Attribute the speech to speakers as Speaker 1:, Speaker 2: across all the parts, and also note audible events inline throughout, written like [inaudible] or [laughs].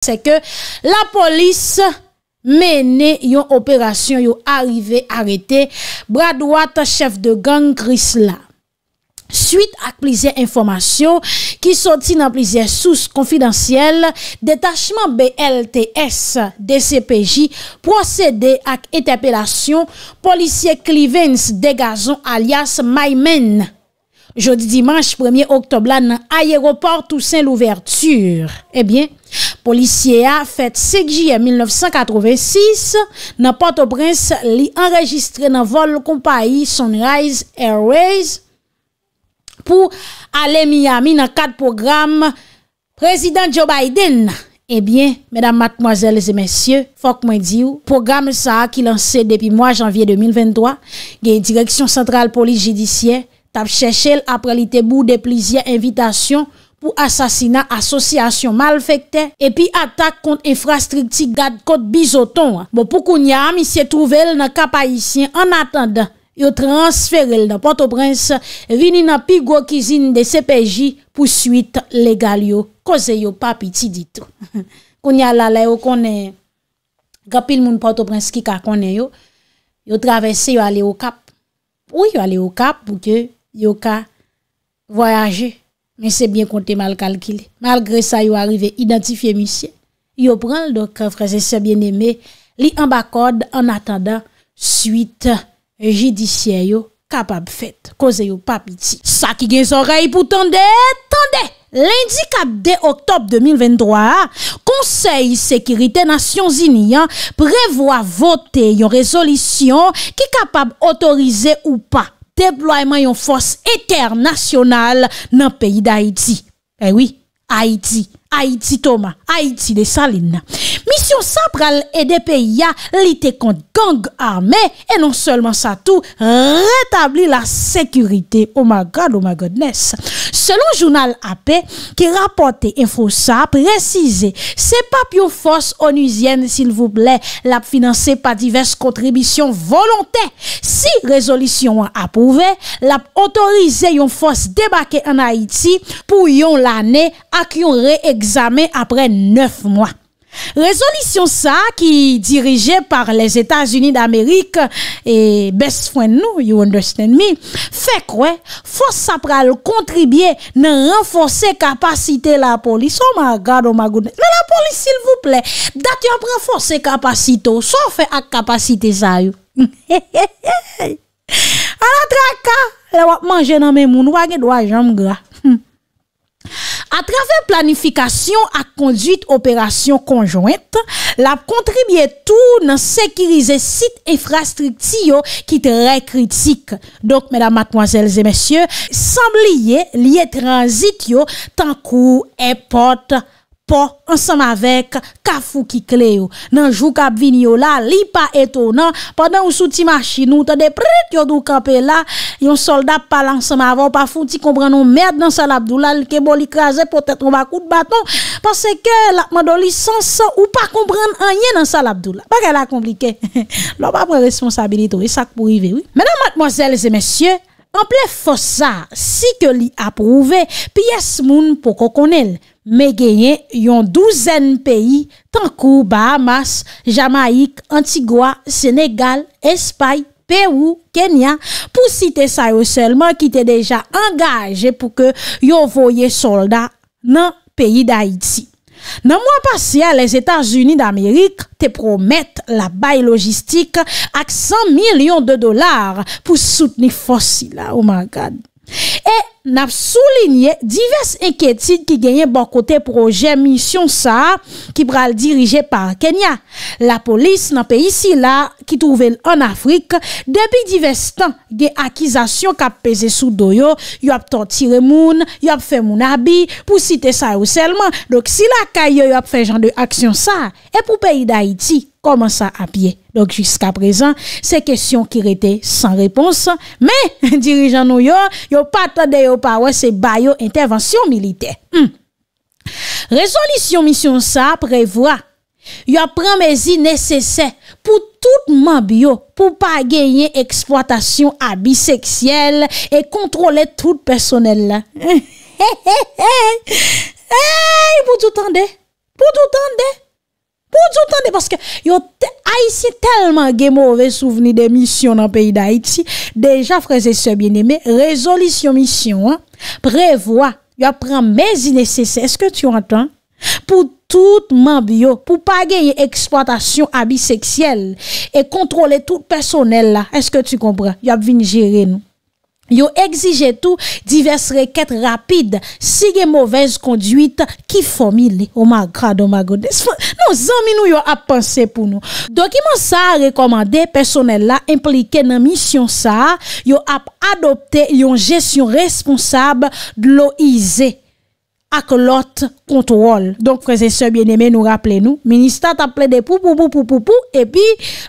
Speaker 1: Se ke la polis mene yon operasyon, yon arrive, arete, bradouat chef de gang Grisla. Suite ak plize informasyon ki soti nan plize sous konfidentiyel, detachman BLTS DCPJ procede ak etepelasyon polisye Clevins Degazon alias My Men. Jodi dimanche 1er oktoblan nan ayeroport ou sen l'ouverture. Ebyen, eh polisye a fet se gjiye 1986 nan Port-au-Prince li enregistre nan vol kompayi Sunrise Airways pou ale miyami nan kat program prezident Joe Biden. Ebyen, eh medan matmoazel e zemensye, fok mwen diyo, program sa ki lanse depi mwa janvye 2023 gen Direksyon Sentral Polis Jidisyen tap chèchèl apre li te bou de plizien invitation pou asasina asosyasyon mal fèkte, epi atak kont infrastrikti gad kote bizoton. Bo pou kounyam, isye trouvel nan kapayisyen, an atanda yo transfèrel nan Port-au-Prince, vini nan pigwo kizine de CPJ pou suite legal yo, koze yo papi ti ditou. [laughs] Kounyal alè yo kone, kapil moun Port-au-Prince ki ka kone yo, yo travèse yo alè yo kap, ou yo alè yo kap pou kè, Yo ka voyaje Men se bien kon te mal kalkile Malgre sa yo arrive identifiye misye Yo pran l doke frase se bien eme Li an bakode an atanda Suite Judisye yo kapab fet Koze yo papiti Sa ki gen son ray pou tende Tende l indikab de oktop 2023 Konsey sekirite Nasyon zinian Prevo a vote yon rezolisyon Ki kapab otorize ou pa debloyman yon fos eternasyonal nan peyi da Haiti. Eh oui, Haiti. Haïti Toma, Haïti de Salina. Misyon sa pral edepè ya lite kont gang amè e non selman sa tou retabli la sekurite. Oh ma gade, oh ma godnes. Selon jounal AP, ki rapote info sa, prezise, se pap yon fos onizyen, sil vou blè, lap finanse pa divers kontribisyon volontè. Si rezolisyon an apouve, lap otorize yon fos debake an Haïti pou yon lanè apou. ak yon re-exame apre 9 mwa. Rezolisyon sa ki dirije par les Etats-Unis d'Amerik, e best friend nou, you understand me, fekwe, fos sa pral kontribye nan renfonse kapasite la polis. Oman, oh gado oh magounen, nan la polis sil vouple, dat yon pranfonse kapasite ou, sofe ak kapasite sa yon. [laughs] A la traka, le wap manje nan men moun wage dwa jam graf. A travè planifikasyon ak konduit operasyon konjouet, la kontribye tou nan sekirize sit e frastrikti yo ki te rekritik. Dok, mèdam, matmoazèlzè, mèsyè, samb liye liye transit yo tankou epote. En ensemble avec Kafou qui cléo, jour jou kap vini yo la, li pa étonnant, pendant ou souti machine ou tande prête yo dou campé là, yon soldat parle ensemble avant pa fouti kompren non merde dans sal Abdoulal bon li krasé peut-être on va coup de bâton parce que la mandoli sans ou pas comprendre rien dans sal Abdoula. Pas qu'elle a compliqué. L'on pas prendre responsabilité et ça pour arriver oui. Mesdames mademoiselles et messieurs, en plein ça si que li approuvé, pièce moun pour qu'on Me genyen yon douzen peyi, tankou Bahamas, Jamaik, Antigwa, Senegal, Espay, Peru, Kenya, pou site sa yo selman ki te deja angaje pou ke yon voye soldat nan peyi d'Haiti. Nan mwa pasi a, les Etats-Unis d'Amerik te promette la bay logistik ak 100 milyon de dolar pou soutenifos si la, oh my god. N ap soulinye divers enketid ki genyen bon kote proje misyon sa ki pral dirije par Kenya. La polis nan pe isi la ki touvel an Afrik, debi divers tan gen akizasyon kap peze sou do yo, yo ap tontire moun, yo ap fe moun abi pou site sa ou selman. Dok si la kayo yo ap fe jan de aksyon sa, ep ou peyi da iti. Koman sa apye. Dok, jiska prezan, se kesyon kirete san repons. Me, [laughs] dirijan nou yo, yo patade yo pawe se bayo intervensyon milite. Hmm. Resolisyon misyon sa prevoa. Yo apremesi nesesè pou tout manbiyo pou pa genye eksploatasyon abiseksyel e kontrole tout personel la. Pou tout ande? Pou djou tande, paske yo Aiti, telman gen more souveni de misyon nan peyi da Aiti, deja freze se bieneme, rezolisyon misyon, prevoa, yo apren mezi nesesese, eske tu anton? Pou tout man bio, pou pa genye eksploatasyon abiseksyel, e kontrole tout personel la, eske tu kompre, yo ap vin jire nou. Yo exije tou divers reket rapide sige mouvez konduit ki fomi li. Oma oh grad, oma god. Non zanmi nou yo ap panse pou nou. Dokiman sa rekomande personel la implike nan misyon sa yo ap adopte yon jesyon responsab loize. ak l'autre contrôle. Donc, frères et sœurs bien-aimés, nous rappelons, nous, ministère t'a plein de pou pou pou pou et puis,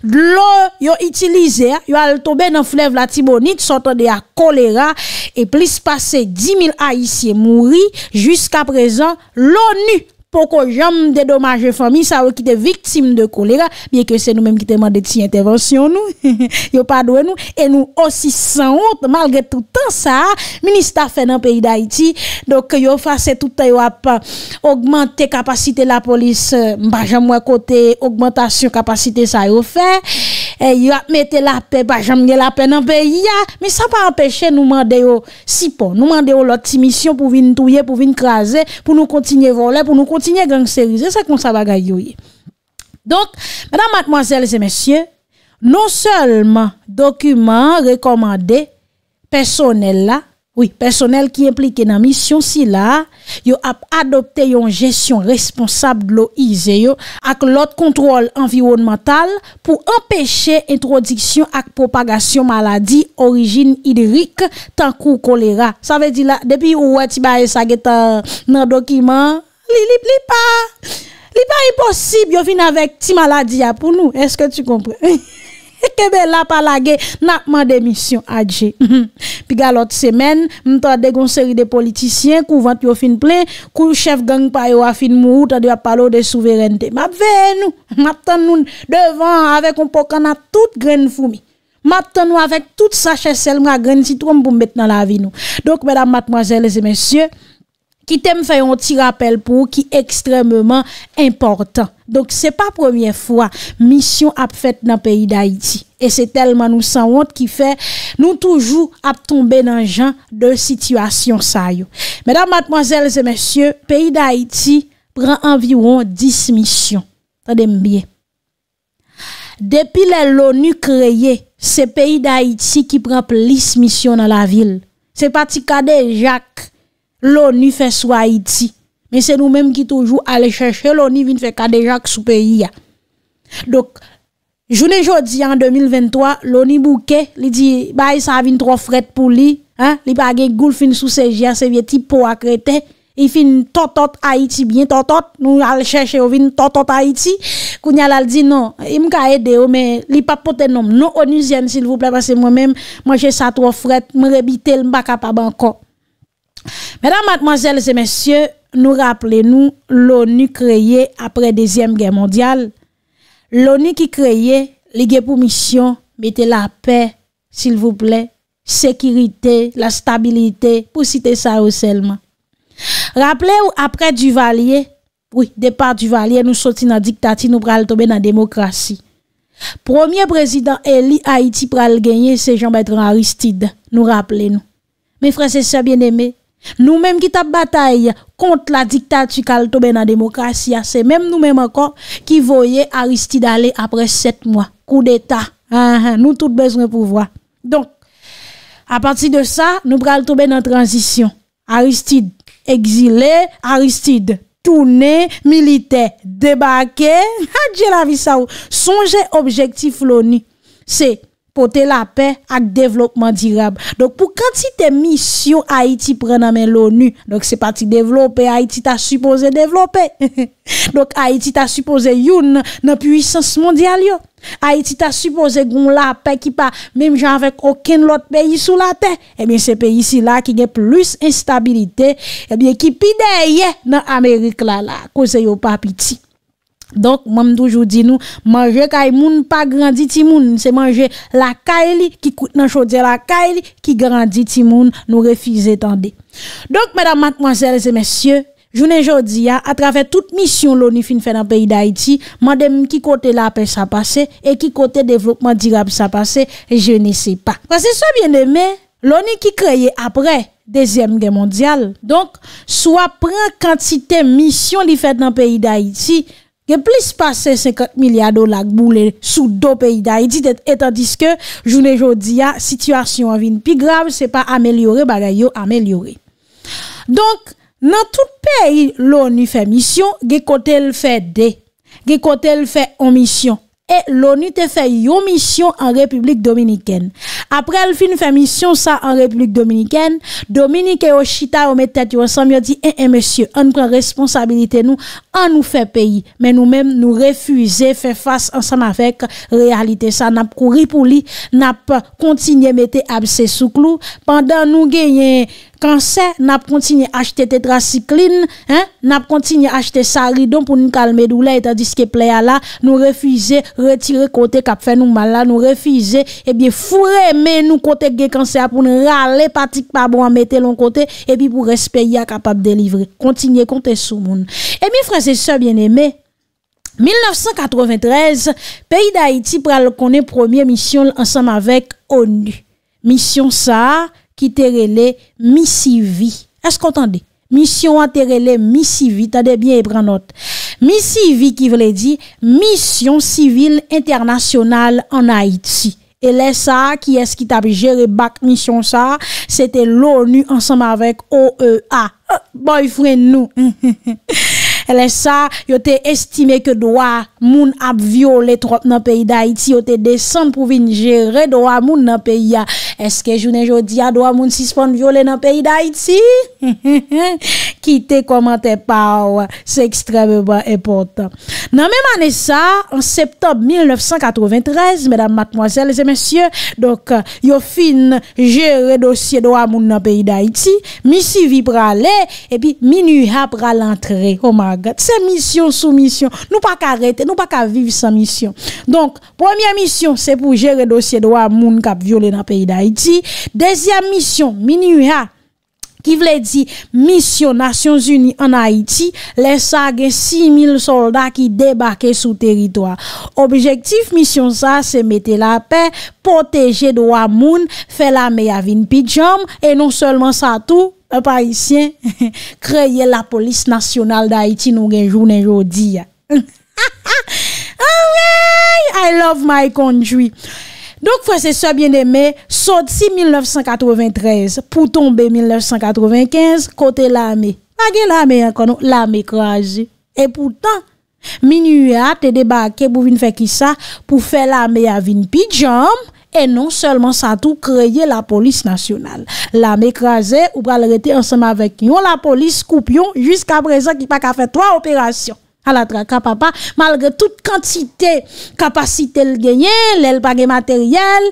Speaker 1: l'eau, yon utilisé, yon al tombé dans fleuve la ils sortant de la choléra, et plus passé 10 000 haïtiens mourir, jusqu'à présent, l'ONU, Poko jom dedomaje fami, sa ou ki te viktim de kolera, bie ke se nou menm ki te mande ti intervensyon nou, [laughs] yo padwe nou, e nou osi san out, malge toutan sa, minister fe nan peyi da iti, doke yo fase toutan yo ap, augmente kapasite la polis, mbajan mwen kote, augmentation kapasite sa yo fe, Eh, y a mette la paix, pas jamais la paix dans pays mais ça pas empêcher nous demander si sipon, nous demander au l'autre mission pour venir touyer, pour venir craser, pour nous continuer voler, pour nous continuer gangsteriser, c'est comme ça va Donc, mesdames, mademoiselles et messieurs, non seulement documents recommandés personnel là, Oui, personel ki implike nan misyon si la, yo ap adopte yon jesyon responsable lo izeyo ak lot kontrol environnemental pou empèche introdiksyon ak propagasyon maladi orijin idrik tan kou kolera. Sa ve di la, depi ou wè ti baye sa getan nan dokiman, li li pa, li pa imposib yo vin avèk ti maladi ya pou nou, eske tu kompre? Hihi! [laughs] E kebe la palage, na man demisyon adje. Mhm. Pi galot semen, mwen to a degon seri de politisyen, kou vant yo fin plen, kou chef gang payo a fin mou, ta di apalo de souverente. Mapve nou, mapten nou devan avek ou pokan na tout gren fumi. Mapten nou avek tout sachet sel mwen a gren sitou mboum bet nan la vi nou. Dok, mwenam matmoazel, lese mensyen, Ki tem fè yon ti rappel pou ki ekstremement important. Donk se pa premier fwa, misyon ap fèt nan peyi d'Haïti. E se telman nou san wot ki fè, nou toujou ap tombe nan jan de situasyon sa yo. Mèdam matmazèl zè mèsyè, peyi d'Haïti pran anviwon 10 misyon. Tade mbiye. Depi lè l'ONU kreye, se peyi d'Haïti ki pran plis misyon nan la vil. Se pati kade jak, l'ONU fè sou Haiti. Men se nou menm ki toujou ale chèche l'ONU vin fè kadeja k sou peyi ya. Dok, jounen jodi an 2023, l'ONU bouke, li di, bay sa avin tro fred pou li, li bagen goul fin sou sejia se vye ti pou akrete, i fin totot Haiti bien, totot nou ale chèche ou vin totot Haiti, kounyal al di, non, im ka ede yo, men, li pa pote nom, non ONU zyen, sil vou plèta se mwen menm, manjè sa tro fred, mrebitel, mbaka pa banko. Madame, mademoiselles et messieurs, nou rappelez-nous l'ONU kreye apre deuxième guerre mondiale. L'ONU ki kreye, ligue pou mission, mette la paix, s'il vous plaît, sekirite, la stabilite, pou cite sa ou selman. Rappelez-vous apre Duvalier, oui, départ Duvalier, nou soti nan diktati, nou pral tobe nan demokrasi. Premier président, Elie Haïti pral genye, se jan betran Aristide, nou rappelez-nous. Mes frères et soeurs bien-aimés, Nous-mêmes qui ta bataille contre la dictature qui tombe dans la démocratie, hein, c'est même nous-mêmes encore qui voyons Aristide aller après sept mois. Coup d'État. Ah, nous tous besoin de pouvoir. Donc, à partir de ça, nous prenons tomber dans transition. Aristide exilé, Aristide tourné, militaire débarqué. [laughs] Ah, la vie ça. Songez objectif l'ONU. C'est Pote la pe ak devlopman dirab Dok pou kantite misyon Haiti prena men l'ONU Dok se pati devlope Haiti ta suppose devlope [laughs] Dok Haiti ta suppose yon Nan puissance mondial yo Haiti ta suppose goun la pe ki pa Mem jan vek okin lot peyi sou la te Ebyen eh se peyi si la ki gen plus instabilite Ebyen eh ki pideye Nan Amerik la la Kose yo papi ti Donk, mam toujou di nou, manje kay moun pa grandi ti moun, se manje la kay li, ki kout nan chou di la kay li, ki grandi ti moun, nou refize tende. Donk, mèdam matman, sèlè, sèmèsyè, jounen jò di ya, atrafè tout misyon louni fin fè nan peyi d'Haïti, mandem ki kote la apè sa pase, e ki kote devlopman dirab sa pase, je ne se pa. Kwa se so bien de mè, louni ki kreye apre, dezem gen mondial, donk, sou apren kantite misyon li fè nan peyi d'Haïti, Ge plis pase 50 milyar do lak boule sou do peyi da. E dit etan diske jounen jodi ya situasyon avin pi grav se pa amelyore bagay yo amelyore. Donk nan tout peyi louni fe misyon ge kote l fe de. Ge kote l fe omisyon. e l'ONU te fè yon misyon an Republik Dominikèn. Aprel fin fè misyon sa an Republik Dominikèn, Dominikè yo chita yo mette tètyo ansam, yo di, e, eh, e, eh, mèsyè, an nou pren responsabilite nou, an nou fè peyi, men nou mèm nou refuize fè fass ansam avèk realite sa, nap kou ripou li, nap kontinye mette absè sou klou, pandan nou genyen, Kansè, nap kontinye achte tetraciklin, nap kontinye achte saridon pou nou kalmedou la, etadis ke ple ya la, nou refize, retire kote kap fe nou mal la, nou refize, ebye fureme nou kote ge kansè a, pou nou rale patik pa bon a mette lon kote, ebye pou respe ya kapap delivre. Kontinye kote sou moun. E mi franse se bieneme, 1993, peyi da Haiti pral konen premier misyon ansam avek ONU. Misyon sa a, ki terele misi vi. Esk kontande? Misyon a terele misi vi. Tade bien e pranote. Misi vi ki vle di, misyon sivil internasyonal an Haiti. E le sa, ki esk ki tabi jere bak misyon sa, sete l'ONU ansama vek OEA. Boy friend nou. [laughs] Yo te estime ke doa moun ap viole trot nan peyi da iti Yo te desen pou vin jere doa moun nan peyi ya Eske jounen jodi ya doa moun sispon viole nan peyi da iti? Kite komante pa wè, se ekstrem e ba epot Nan men man e sa, an septob 1993, medan matmoazel e se men sye Yo fin jere dosye doa moun nan peyi da iti Mi si vibra le, e pi mi ni hapra lantre, omag Se misyon sou misyon, nou pa ka rete, nou pa ka viv sa misyon Donk, pwemyan misyon se pou jere dosye dowa moun kap vyole na peyi da Haiti Dezyan misyon, minu ya Ki vle di, misyon Nasyons Uni an Haiti Lesage 6000 soldat ki debake sou teritwa Objektif misyon sa se mette la pe, poteje dowa moun Fe la mey avin pidjam, e nou selman sa tou A Parisien, kreye [laughs] la polis nasyonal da Haiti nou genjou nenjou di ya. [laughs] I love my country. Donk fwese se bien de me, sot si 1993, pou tombe 1995, kote la me. A gen la me an kono, la me kwa azi. E poutan, minu ya te debake pou vin fe ki sa pou fe la me avin pijam. E non selman sa tou kreye la polis nasyonal. La m ekraze ou pral rete ansema vek yon, la polis koup yon, jiska prezan ki pa ka fe 3 operasyon. A la traka papa, malre tout kantite kapasite l genyen, l el page materyel,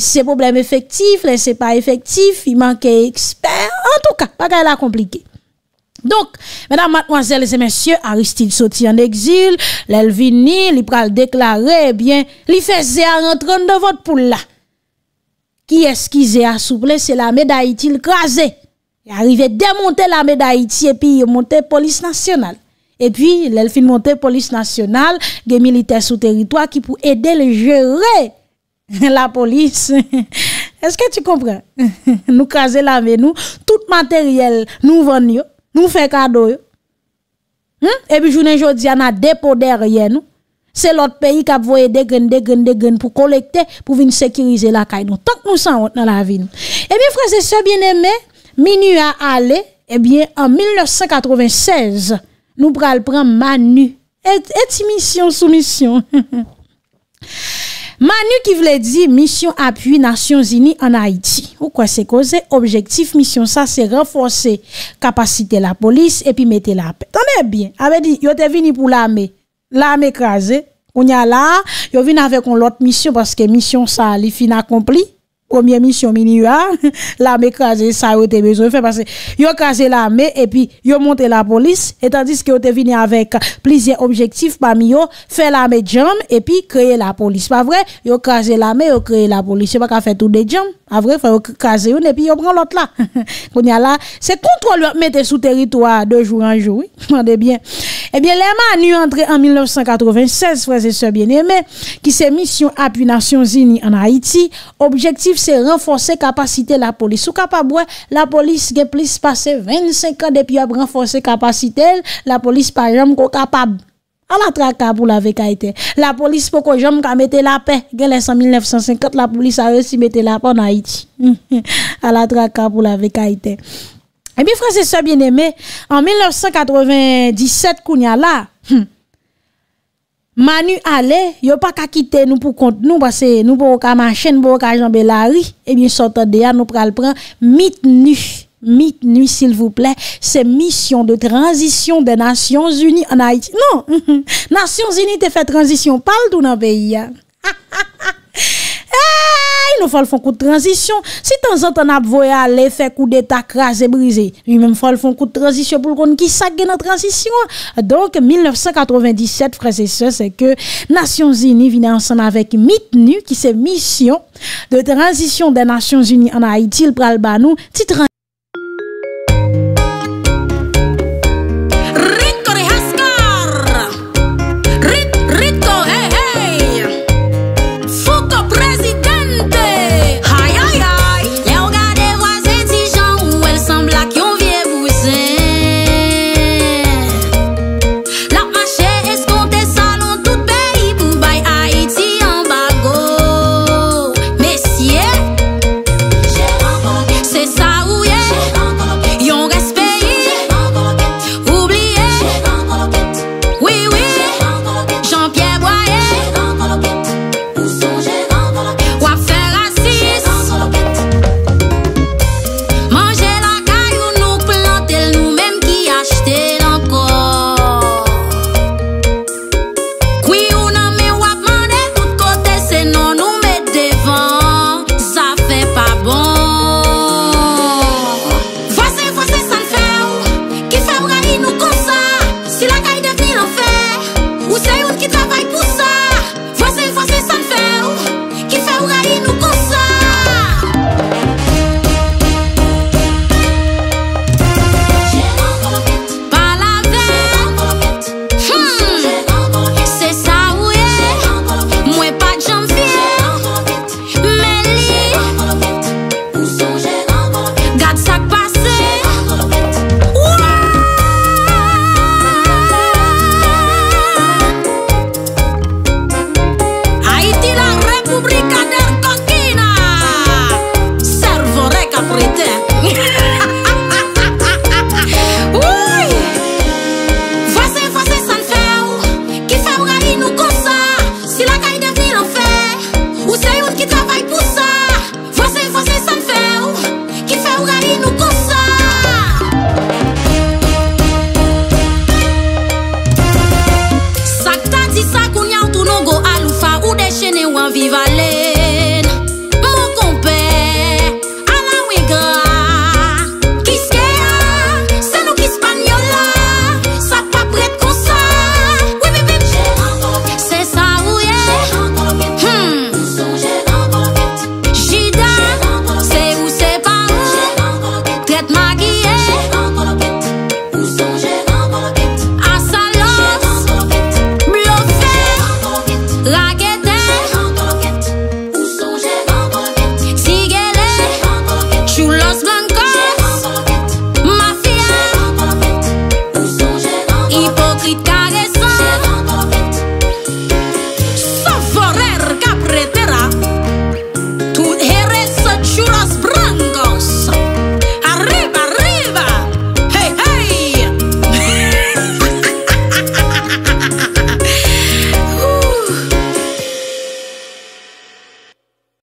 Speaker 1: se problem efektif, l se pa efektif, y manke ekspert, an tou ka, pa ka la komplike. Donk, mèdame, mademoiselles et mèsyè, Aristide soti en exil, lèl vini, li pral deklarè, eh li fè zè a rentrèn de vòt pou lè. Ki eski zè a souplè, se la mèda iti l'krasè. Arrive dè montè la mèda iti, epi yon montè polis nasyonal. Epi lèl fin montè polis nasyonal, gen militè sou teritò, ki pou edè lè jè rè. La polis, [laughs] eske ti komprè? [laughs] Nou krasè la mèdou, tout materyèl nou vònyò. nous fait cadeau. Hein? Et puis journée aujourd'hui, on a dépôt derrière nous. C'est l'autre pays qui a voyé des graines, des pour collecter, pour venir sécuriser la caille. tant que nous sommes dans la ville. Et eh bien, frères et sœurs bien-aimés, minu a allé, et eh bien, en 1996, nous prenons Manu. Et, et mission, soumission. [laughs] Manou ki vle di, misyon apuy Nasyon Zini an Haiti. Ou kwa se koze, objektif misyon sa se reforse, kapasite la polis, epi mete la apay. Tane bien, ave di, yo te vini pou l'ame, l'ame kaze, ou nya la, yo vini ave kon lot misyon, baske misyon sa li fin akompli, première mission minua, [laughs] l'armée crasé ça Vous te besoin faire parce que ont crasé l'armée et puis ont monté la police et tandis que yo te venu avec plusieurs objectifs parmi eux faire l'armée jam et puis créer la police pas vrai yo crasé l'armée ont créé la police pas qu'à faire tout des jam Avre fè yo kaze yon, epi yo bran lot la. Koun ya la, se kontrol yo ap mette sou teritwa de joun anjou. Mande bien. Ebyen, lèman yon entre en 1996, fwese se bienemè, ki se misyon apu nasyon zini an Haiti, objektif se renfose kapasite la polis. Sou kapab wè, la polis gen plis pase 25 an, epi yo renfose kapasite, la polis pa jom ko kapab. à la traque pour la vécaïté. La police, pour que j'aime qu'à la paix. Gelle en 1950, la police a réussi à mettre la paix en Haïti. [laughs] à la traque pour la vécaïté. Et bien frères et sœurs bien aimé. en 1997, Kounia là, hmm, Manu allait, yo pas qu'à quitter nous pour compte nous parce que nous pour qu'à marcher, nous pour qu'à jamber la rue, et eh bien sortant de là, nous pral prendre mit nu. Nuit, s'il vous plaît, c'est mission de transition des Nations Unies en Haïti. Non, mm-hmm. Nations Unies te fait transition, parle tout dans le pays. [laughs] Hey, nous faut le coup de transition. Si de temps en temps, on voyé aller faire coup d'état crasé, brisé. Lui-même, faut le coup de transition pour qu'on qui s'agit dans transition. Donc, 1997, frères et sœurs, c'est que Nations Unies viennent ensemble avec MITNU, qui c'est Mission de transition des Nations Unies en Haïti, le pral titre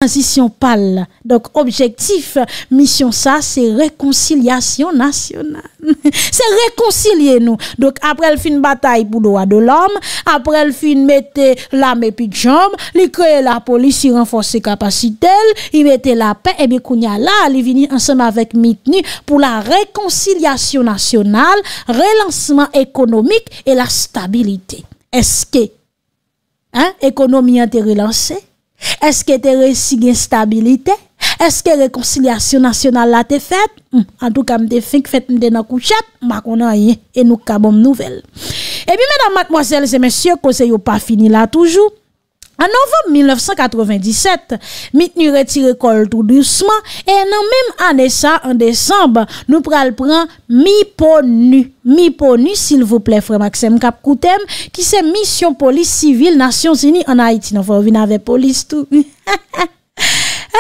Speaker 1: transition pâle. Donc, objectif, mission ça, c'est réconciliation nationale. [laughs] c'est réconcilier nous. Donc, après le fin bataille pour droit de l'homme, après le fin mettre l'armée et de jambe, il crée la police, il renforce ses capacités, il mette la paix, et eh bien, il ensemble avec Mitni pour la réconciliation nationale, relancement économique et la stabilité. Est-ce que, hein, économie a été relancée? Eske te resig instabilite Eske rekoncilasyon nasyonal la te fet An hmm, tou ka mte fink fet mte nan kouchat Mwa konan yin E nou kabom nouvel E bi menan mkmozelle zemensye Kose yo pa fini la toujou An novem 1997, mit nou retire kol tout douceman, e nan mèm anè sa, an désemb, nou pral pran mi po nù. Mi po nù, s'il vous plè, frè Maxem Kapkoutem, ki se mission polis sivil nasyon seni an Haiti. Nan fò, vi nan ve polis tout. [laughs]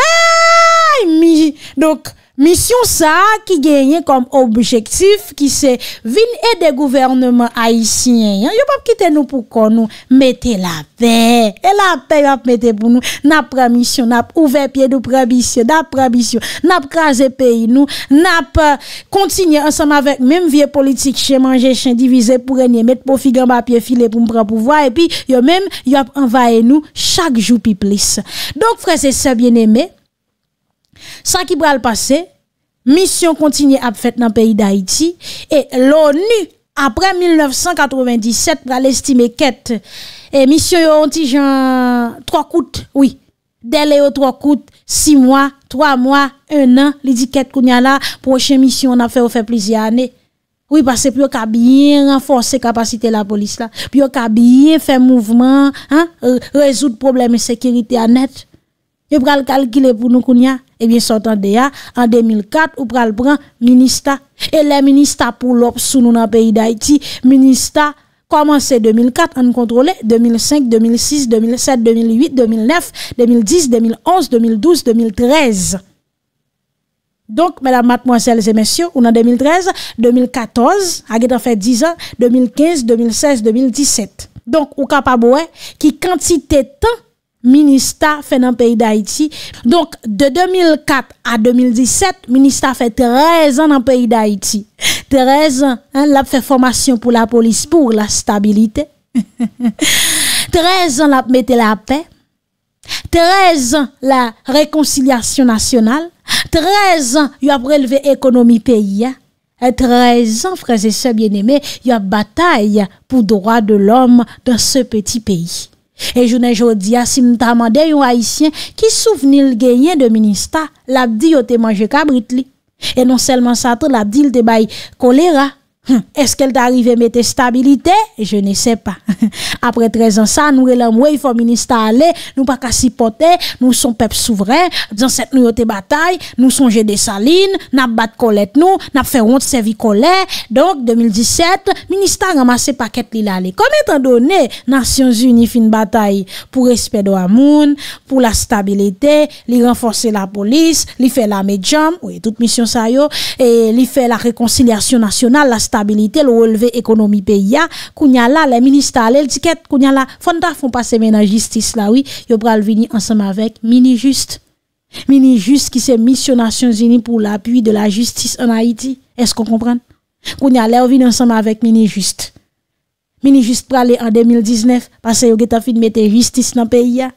Speaker 1: Aïmi! Dok... Misyon sa ki genye kom objektif ki se vin e de gouvernement haisyen. Yo pap kite nou pou kon nou mette la pe. E la pe yo ap mette pou nou nap pramisyon, nap ouve pye duprabisyon, nap pramisyon, nap kaze peyi nou, nap eh, kontinye ansan avèk mèm vie politik, chè manje, chè divize, pou renyem, mette pou figan bapye file pou mprapou vwa, epi yo mèm yo ap envaye nou chak jou pi plis. Donk frese sebyen eme, San ki pral pase, misyon kontinye ap fèt nan peyi d'Haïti E l'ONU, apre 1997, pral estime ket E misyon yo ontijan 3 kout, oui Delè yo 3 kout, 6 mwa, 3 mwa, 1 an Li di ket koun ya la, proche misyon an fè ou fè plizi anè Oui, pase pi yo ka biyen renfonsè kapasite la polis la Pi yo ka biyen fè mouvman, an, euh, rezout probleme sekirite anèt yo pral kalkile pou nou kounya, ebyen sotan deya, an 2004, yo pral pran, minista, e le minista pou lop sou nou nan peyi da iti, minista, komanse 2004, an kontrole, 2005, 2006, 2007, 2008, 2009, 2010, 2011, 2012, 2013, donk, mèdame, matmoansèles, mèdame, mèdame, mèdame, mèdame, mèdame, mèdame, mèdame, mèdame, mèdame, mèdame, mèdame, mèdame, mèdame, ministère fait dans le pays d'Haïti. Donc, de 2004 à 2017, ministère fait 13 ans dans le pays d'Haïti. 13 ans, hein, il l'a fait formation pour la police, pour la stabilité. 13 [laughs] ans, l'a mis la paix. 13 ans, la réconciliation nationale. 13 ans, il a prélevé l'économie pays. 13 hein. ans, frères et sœurs bien-aimés, il y a bataille pour droit de l'homme dans ce petit pays. E jounen jodi asim tamande yon haisyen ki souvenil genyen de minista, lak di yo te manje kabrit li. E non selman sa te lak di l te bay kolera. Hmm, est-ce qu'elle d'arriver mette stabilité? Je ne sais pas. [laughs] Après 13 ans, nous l'avons fait, il faut le ministre aller. Nous ne pas qu'à s'y porter. Nous sommes peuple souverain. Dans cette nuit de bataille, nous sommes gédés salines. Nous avons battu colette, nous avons fait honte de sa vie colère. Donc, 2017, le ministre a ramassé le paquet qu'il a allé. Comme étant donné, Nations Unies fait une bataille pour respect de la monde, pour la stabilité, pour renforcer la police, pour faire la médium, oui, toute mission ça y est, et pour faire la réconciliation nationale, la stabilité. Kounya la, le ministra, le etiket, kounya la, fonda foun pa semenan jistis la, wii, yo pral vini ansem avèk mini jist. Mini jist ki se missionasyon zini pou l'apuy de la jistis an Haiti, esk kon kompran? Kounya la, yo vini ansem avèk mini jist. Mini jist prale an 2019, pase yo geta fin mette justice nan peyi ya.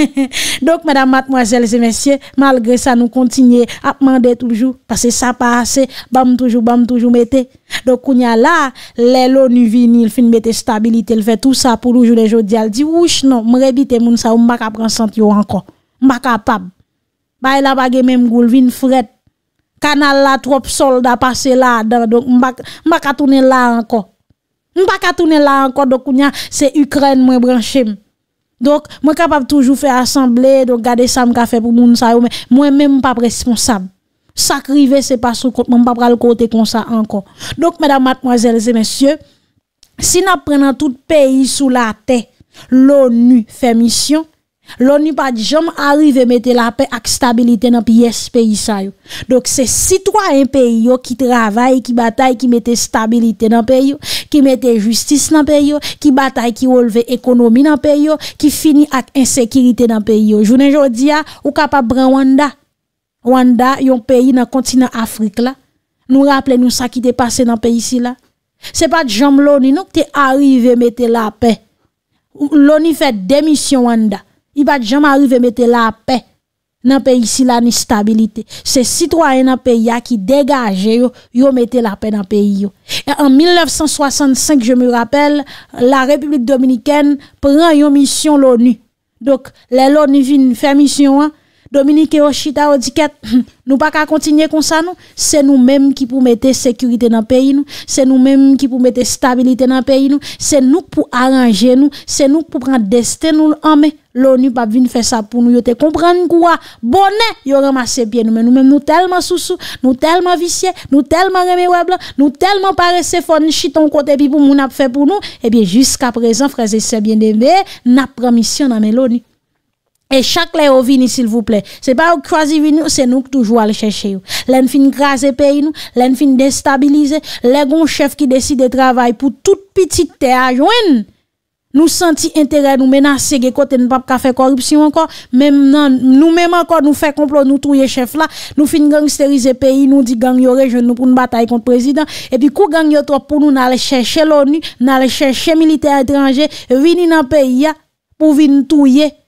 Speaker 1: [laughs] Dok, madame, mademoiselles et messieurs, malgre sa nou kontinye ap mande toujou, pase sa pa ase, bam toujou, bam toujou mette. Dok, kounya la, lè lò nou vini, fin mette stabilite, lè fè tout sa pou loujou de jodi, al di, wouch non, mre bitè moun sa ou mbaka pransant yo anko. Mbaka apab. Bay la bagè mèm goul, vin fred. Kanal la trop sol da pase la, mbaka toune la anko. Je pas qu'à tourner là encore, donc c'est Ukraine, moi branché. Donc, moi capable toujours faire l'Assemblée, donc garder ça, me fait pour moun ça, mais moi même pas responsable. Ça ne c'est pas sous compte, moi pas le côté comme ça encore. Donc, mesdames, mademoiselles et messieurs, si nous prenons tout pays sous la tête, l'ONU fait mission, Loni pat jom arrive mette la pe ak stabilite nan pi yes pe isa yo Dok se sitwa en pe yo ki travaye, ki batay, ki mette stabilite nan pe yo Ki mette justice nan pe yo, ki batay, ki wolve ekonomi nan pe yo Ki fini ak insekiriten nan pe yo Jounen jodi ya, ou kapap bre Wanda Wanda yon peyi nan kontina Afrik la Nou rapple nou sa ki te pase nan pe isi la Se pat jom loni, nou te arrive mette la pe Loni fet demisyon Wanda I bat jam arrive mette la pe nan pe isi la ni stabilite. Se sitwoyen nan pe ya ki degaje yo, yo mette la pe nan pe yo. En 1965, yo me rappel, la Republik Dominikene pren yo misyon l'ONU. Dok, lè l'ONU fin fè misyon an. Dominique Oshita Odiket, [clears throat] nou pa ka kontinye kon sa nou, se nou menm ki pou mette sekurite nan peyi nou, se nou menm ki pou mette stabilite nan peyi nou, se nou pou aranje nou, se nou pou pran desten nou, ame, louni pa vin fè sa pou nou, yo te kompran kouwa, bonè, yo ramase piye nou, menm nou telman sousou, nou telman visye, nou telman reme wè blan, nou telman parese fon chiton kote pipou moun ap fè pou nou, e eh biye, jiska prezan, fraze sebyen de ve, nap promisyon ame louni. E chak lè ou vini s'il vous plè. Se pa ou kwa zi vini ou se nou k toujou alè chè chè you. Lè n fin graze peyi nou, lè n fin destabilize, lè goun chèf ki desi de travay pou tout piti te ajoen. Nou senti entere nou menase ge kote nou pap ka fè korupsyon anko. Mèm nan nou mèm anko nou fè komplot nou touye chèf la. Nou fin gangsterize peyi nou, di gang yore joun nou pou nou batay kont prezident. E pi kou gang yotro pou nou nalè chè chè lò ni, nalè chè chè milite adranje, vini nan peyi ya pou vini touye chè.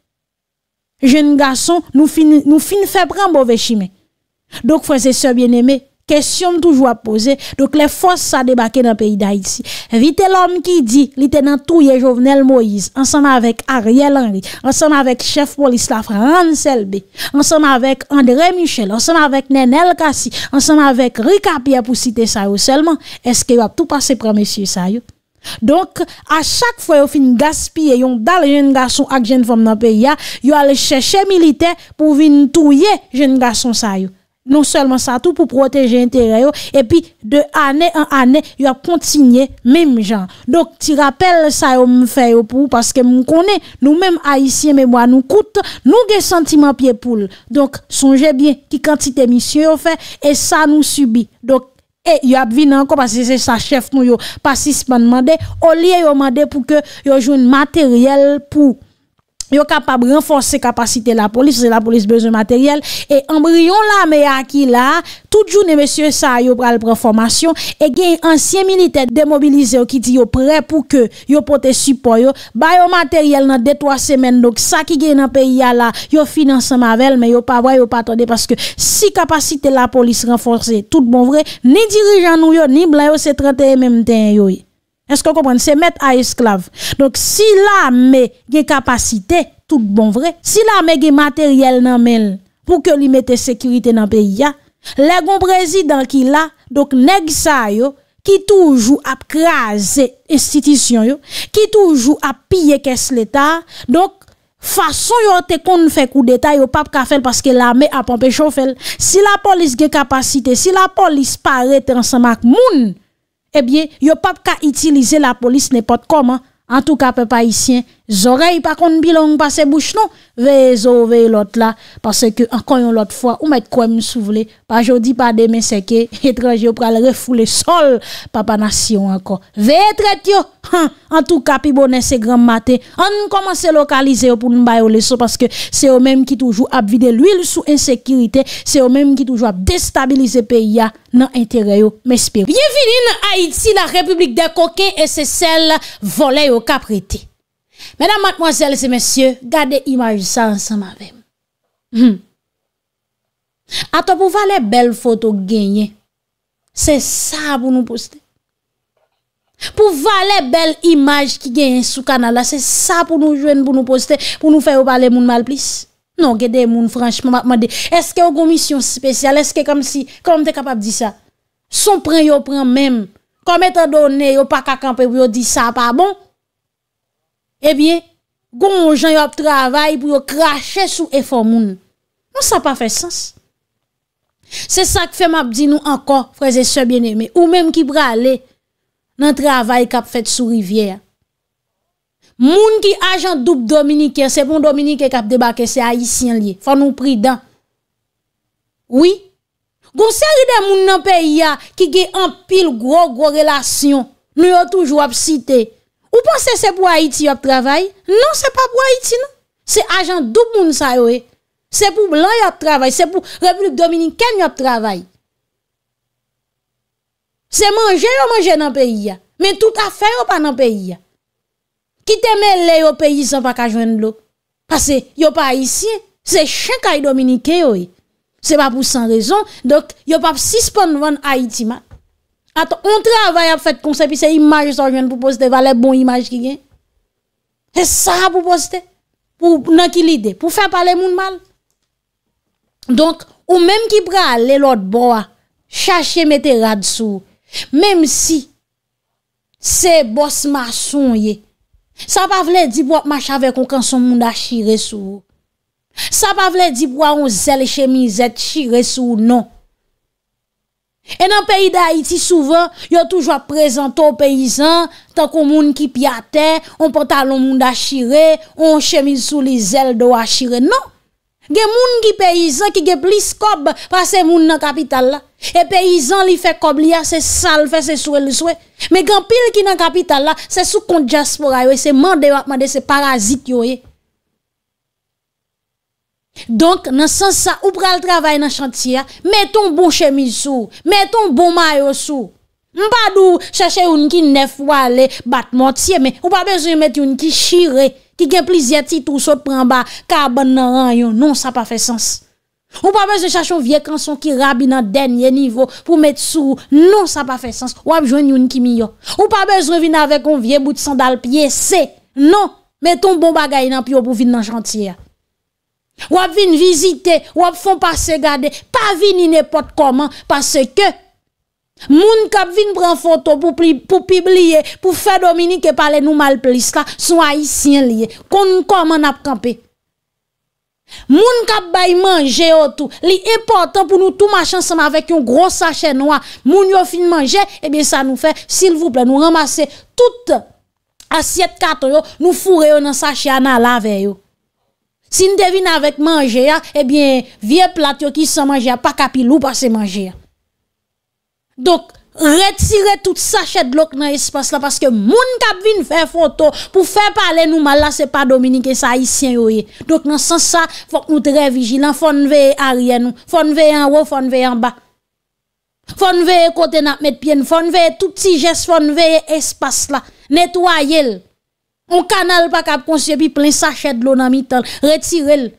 Speaker 1: Jeune garçon, nous finissons nous fin faire prendre mauvais chemin. Donc, frères et sœurs bien-aimés, question toujours à poser. Donc, les forces sont débarqué dans le pays d'Haïti. Vite l'homme qui dit, il dans tout Jovenel Moïse, ensemble avec Ariel Henry, ensemble avec chef police la ensemble avec André Michel, ensemble avec Nenel Kassi, ensemble avec Rika Pierre pour citer ça seulement. Est-ce qu'il va tout passé pour monsieur ça Donk a chak fwe yo fin gaspye yon dal jen gason ak jen fwem nan pe ya Yo alè chèche milite pou vin touye jen gason sa yo Non selman sa tou pou proteje entere yo Epi de anè an anè yo ap kontinye mem jan Donk ti rappel sa yo mfè yo pou Paske moun konè nou mèm a isye mè mwa nou koute Nou gen sentiman piye pou Donk sonje bien ki kantite misye yo fè E sa nou subi Donk E, yo ap vi nan ko pasi se sa chef moun yo pasi se man mande, o liye yo mande pou ke yo joun materyel pou... yo kapab renfors se kapasite la polis, se la polis bezo materyel, e anbryon la me a ki la, tout joun e mesye sa yo pral preformasyon, e gen yon ansyen milite demobilize yo ki di yo pre pou ke yo pote supo yo, bayo materyel nan detwa semen, dok sa ki gen nan peyi ya la, yo finanse mavel, men yo pa vwe yo patode, paske si kapasite la polis renfors se tout bon vwe, ni dirijan nou yo, ni blayo se trateye menmten yo yo. se met a esklave si la me ge kapasite tout bon vre si la me ge materiel nan men pou ke li mette sekirite nan pe ya le gon prezident ki la neg sa yo ki toujou ap kraze institisyon yo ki toujou ap piye kes leta donk fason yo te kon fek ou detay yo pap ka fel paske la me ap anpe cho fel si la polis ge kapasite si la polis parete ansan mak moun Ebyen, eh yo pap ka itilize la polis nepot koman. An tou ka pe pa isyen. Zorey pa kon bilong pa se bouch nou, veye zo veye lot la, pase ke ankon yon lot fwa, ou met kwen m sou vle, pa jodi pa demen seke, [laughs] etranje yo pral refoule sol, pa pa nasyon ankon, veye tretyo, an tou kapi bonen se gram mate, an koman se lokalize yo pou nou bayo le so, pase ke se yo menm ki toujou ap vide l'wil sou insekirite, se yo menm ki toujou ap destabilize peya nan entere yo mespe. Ye vinin a iti la republik de koke, e se sel vole yo kaprete. Mèdam, mèk, mwansèl, sè mèsyè, gade imaj sa ansan mèvem. Hmm. Ato pou va le bel foto genye, se sa pou nou poste. Pou va le bel imaj ki genye sou kanal la, se sa pou nou jwen pou nou poste, pou nou fè ou pale moun mal plis. Non, gade moun franchman mèk mède. Eske ou gomisyon spesyal, eske kom si, kon mè te kapab di sa. Son pren yo pren mèm. Kom eto done yo pakakampe ou yo di sa pa bon. Ebyen, eh goun jen yo ap travay pou yo krashe sou efo moun. Non sa pa fe sens. Se sa k fe map di nou ankon, freze se bieneme. Ou menm ki prale nan travay kap fet sou rivyer. Moun ki ajan dup Dominike, sepon Dominike kap debake se a yi sien liye. Fon nou pridan. Oui. Goun seri de moun nan peya ki ge an pil gro-gro relasyon. Nou yo toujou ap sitey. Ou pan se se pou Haiti yo ap travay? Nan, se pa pou Haiti nan. Se ajan dup moun sa yo e. Se pou blan yo ap travay. Se pou Republik Dominikèm yo ap travay. Se manje yo manje nan peyi ya. Men tout afe yo pa nan peyi ya. Ki te men le yo peyi san pa kajwen blok. Pase yo pa Haitien, se chen kaj Dominikè yo e. Se pa pou san rezon. Dok yo pa si spon van Haiti man. Aton, on travay ap fèt kon se pi se imaj so jwen pou pozite, valè bon imaj ki gen. E sa pou pozite, pou nan ki lide, pou fè pale moun mal. Donk, ou mèm ki pral lè lòt bo a, chache mète rad sou. Mèm si, se bos ma son ye, sa pa vle di bo ap ma chave kon kan son moun da shire sou. Sa pa vle di bo a on zèl chèmizèt shire sou nou. E nan peyi da Haiti souven, yo toujwa prezento peyizan tan kon moun ki piate, on pota loun moun da chire, on chemi sou li zel do a chire. Non, gen moun ki peyizan ki gen plis kob pa se moun nan kapital la. E peyizan li fe kob li a, se sal fe, se sou el sou e. Me gen pil ki nan kapital la, se sou kont diaspora yo e, se mande wapman de se parazit yo e. Donk nan sansa ou pral travay nan chantiye, meton bon chemi sou, meton bon mayo sou. Mpa dou chache yon ki nef wale bat motye, men, ou pa bezre met yon ki shire, ki gen plizye titou sou pranba, kaban nan an yon, non sa pa fe sens. Ou pa bezre chache yon vie konson ki rabi nan denye nivo pou met sou, non sa pa fe sens, wap jwen yon ki miyo. Ou pa bezre vin avek yon vie bout sandal piye se, non, meton bon bagay nan piyo pou vin nan chantiye. Wap vin vizite, wap fon pa se gade Pa vin in epot koman Pase ke Moun kap vin pran foto pou pib liye Pou fe Dominique e pale nou malpliska Sou a yi sin liye Kon kon man ap kampe Moun kap bay manje yo tou Li epotan pou nou tou machan Sama vek yon gros sachet noa Moun yo fin manje, ebe eh sa nou fe Sil vouple nou ramase tout Asyet kato yo Nou fure yo nan sachet ana lave yo Sin devine avek manje ya, ebyen, vie plat yo ki san manje ya, pa kapil ou pa se manje ya. Dok, retire tout sachet blok nan espas la, paske moun kap vin fè foto pou fè pale nou ma la se pa dominike sa isyen yo ye. Dok nan san sa, fok nou dre vijilan, fon veye ariye nou, fon veye an wo, fon veye an ba. Fon veye kote nan met pyen, fon veye tout si jes, fon veye espas la. Netwaye lè. On canal pas capable puis plein sachet de l'eau dans mitan, retirez le.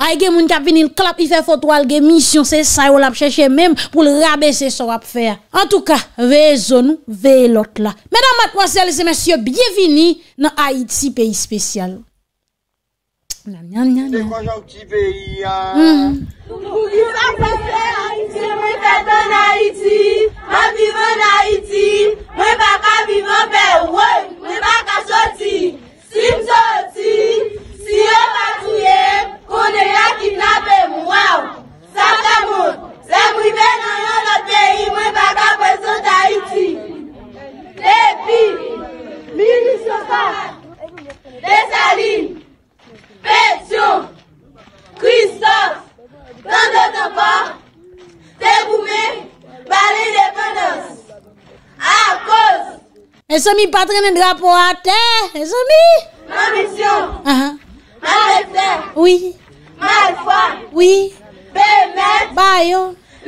Speaker 1: Aïe gen moun kap vinil clap, il fait photo al mission, c'est ça on l'a cherché même pour le rabaisser son ap faire. En tout cas, raison, zone, veillez l'autre là. Mesdames, mademoiselles et messieurs, bienvenue dans Haïti pays spécial. Nyan, nyan, nyan.
Speaker 2: Petyon, Christophe, Tandatapa, Teboume, Balelepenos,
Speaker 1: Akos, Esomi patremen blapo ate, esomi, Mamisyon, Malpeter, Malpater, Benet, Bayon,